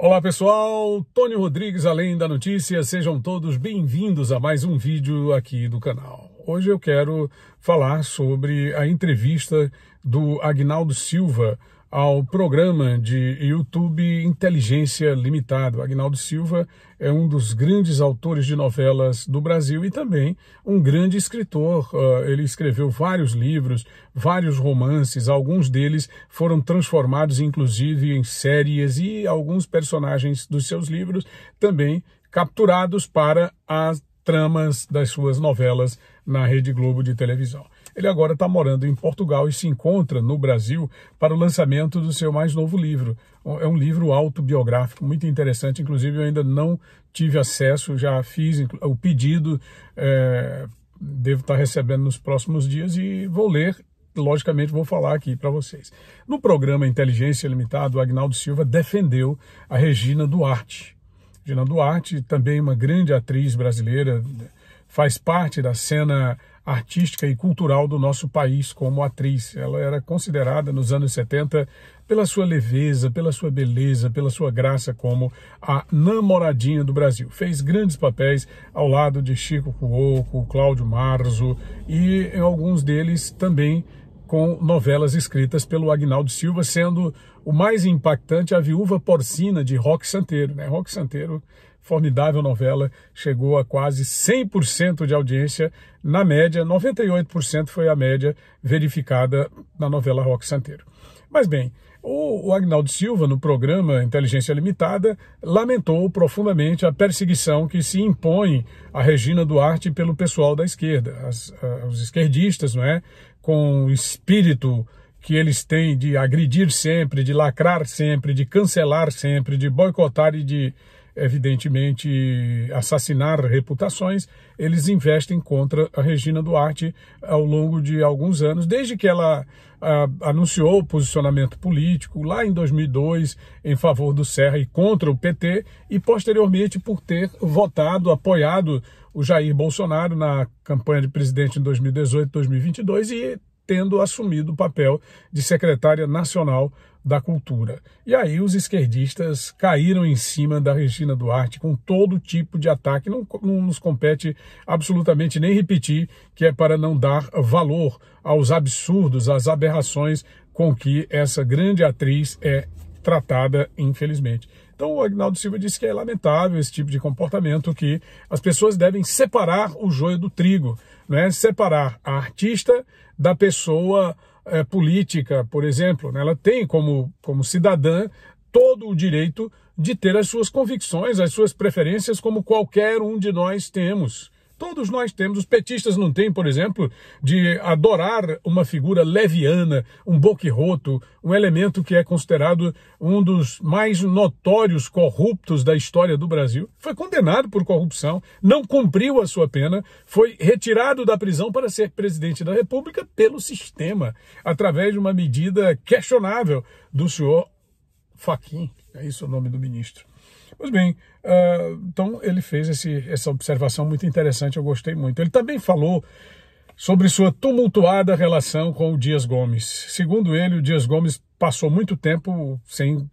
Olá pessoal, Tony Rodrigues, além da notícia, sejam todos bem-vindos a mais um vídeo aqui do canal. Hoje eu quero falar sobre a entrevista do Agnaldo Silva ao programa de YouTube Inteligência Limitada. O Agnaldo Silva é um dos grandes autores de novelas do Brasil e também um grande escritor. Ah, ele escreveu vários livros, vários romances, alguns deles foram transformados inclusive em séries e alguns personagens dos seus livros também capturados para as tramas das suas novelas na Rede Globo de televisão. Ele agora está morando em Portugal e se encontra no Brasil para o lançamento do seu mais novo livro. É um livro autobiográfico, muito interessante. Inclusive, eu ainda não tive acesso, já fiz o pedido. É, devo estar tá recebendo nos próximos dias e vou ler logicamente vou falar aqui para vocês. No programa Inteligência Limitada, o Agnaldo Silva defendeu a Regina Duarte. Regina Duarte, também uma grande atriz brasileira, faz parte da cena artística e cultural do nosso país como atriz. Ela era considerada nos anos 70 pela sua leveza, pela sua beleza, pela sua graça como a namoradinha do Brasil. Fez grandes papéis ao lado de Chico Cuoco, Cláudio Marzo e alguns deles também com novelas escritas pelo Agnaldo Silva, sendo o mais impactante a Viúva Porcina de Roque Santeiro, né? Roque Santeiro formidável novela chegou a quase 100% de audiência, na média, 98% foi a média verificada na novela Rock Santeiro. Mas bem, o, Agnaldo Silva, no programa Inteligência Limitada, lamentou profundamente a perseguição que se impõe a Regina Duarte pelo pessoal da esquerda, as, os esquerdistas, não é? Com o espírito que eles têm de agredir sempre, de lacrar sempre, de cancelar sempre, de boicotar e de evidentemente, assassinar reputações, eles investem contra a Regina Duarte ao longo de alguns anos, desde que ela anunciou o posicionamento político lá em 2002 em favor do Serra e contra o PT, e posteriormente por ter votado, apoiado o Jair Bolsonaro na campanha de presidente em 2018, 2022 e tendo assumido o papel de secretária nacional da cultura. E aí os esquerdistas caíram em cima da Regina Duarte com todo tipo de ataque. Não, não nos compete absolutamente nem repetir que é para não dar valor aos absurdos, às aberrações com que essa grande atriz é tratada, infelizmente. Então o Agnaldo Silva disse que é lamentável esse tipo de comportamento, que as pessoas devem separar o joio do trigo né, separar a artista da pessoa é, política, por exemplo. Né? Ela tem como, como cidadã todo o direito de ter as suas convicções, as suas preferências, como qualquer um de nós temos. Todos nós temos. Os petistas não têm, por exemplo, de adorar uma figura leviana, um boquiroto, um elemento que é considerado um dos mais notórios corruptos da história do Brasil. Foi condenado por corrupção, não cumpriu a sua pena, foi retirado da prisão para ser presidente da República pelo sistema, através de uma medida questionável do senhor Faquim, é isso o nome do ministro. Pois bem, uh, então ele fez esse, essa observação muito interessante, eu gostei muito. Ele também falou sobre sua tumultuada relação com o Dias Gomes. Segundo ele, o Dias Gomes passou muito tempo sem,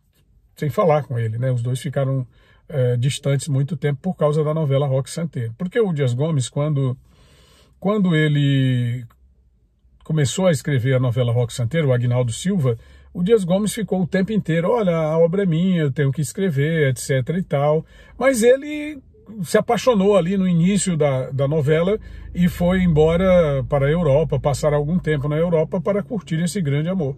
sem falar com ele, né? Os dois ficaram uh, distantes muito tempo por causa da novela Rock Santeiro. Porque o Dias Gomes, quando, quando ele começou a escrever a novela Rock Santeiro, o Agnaldo Silva, o Dias Gomes ficou o tempo inteiro, olha, a obra é minha, eu tenho que escrever, etc e tal. Mas ele se apaixonou ali no início da, da novela e foi embora para a Europa, passar algum tempo na Europa para curtir esse grande amor.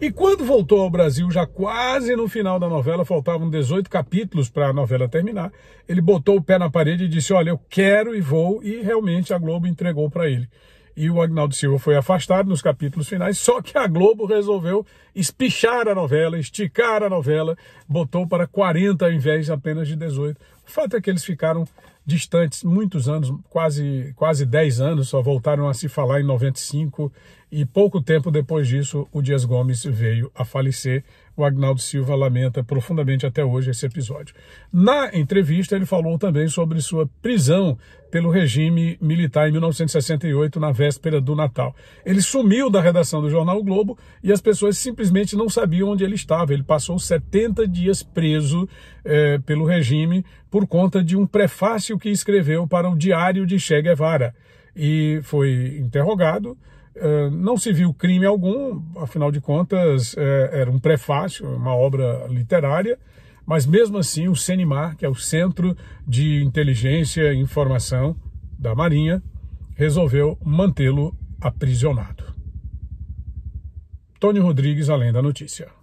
E quando voltou ao Brasil, já quase no final da novela, faltavam 18 capítulos para a novela terminar, ele botou o pé na parede e disse: Olha, eu quero e vou, e realmente a Globo entregou para ele e o Agnaldo Silva foi afastado nos capítulos finais, só que a Globo resolveu espichar a novela, esticar a novela, botou para 40 vez de apenas de 18 o fato é que eles ficaram distantes muitos anos, quase, quase 10 anos, só voltaram a se falar em 95 e pouco tempo depois disso o Dias Gomes veio a falecer. O Agnaldo Silva lamenta profundamente até hoje esse episódio. Na entrevista, ele falou também sobre sua prisão pelo regime militar em 1968, na véspera do Natal. Ele sumiu da redação do jornal o Globo e as pessoas simplesmente não sabiam onde ele estava. Ele passou 70 dias preso eh, pelo regime por conta de um prefácio que escreveu para o Diário de Che Guevara e foi interrogado. Eh, não se viu crime algum, afinal de contas eh, era um prefácio, uma obra literária, mas mesmo assim o CENIMAR, que é o Centro de Inteligência e Informação da Marinha, resolveu mantê-lo aprisionado. Tony Rodrigues, além da notícia.